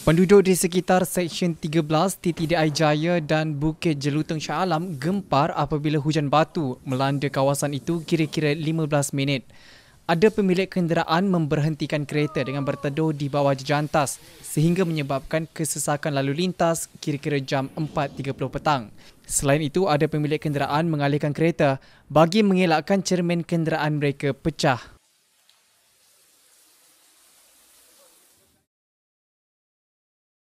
Penduduk di sekitar Seksyen 13 TTDI Jaya dan Bukit Jelutong Shah Alam gempar apabila hujan batu melanda kawasan itu kira-kira 15 minit. Ada pemilik kenderaan memberhentikan kereta dengan berteduh di bawah jejantas sehingga menyebabkan kesesakan lalu lintas kira-kira jam 4.30 petang. Selain itu, ada pemilik kenderaan mengalihkan kereta bagi mengelakkan cermin kenderaan mereka pecah.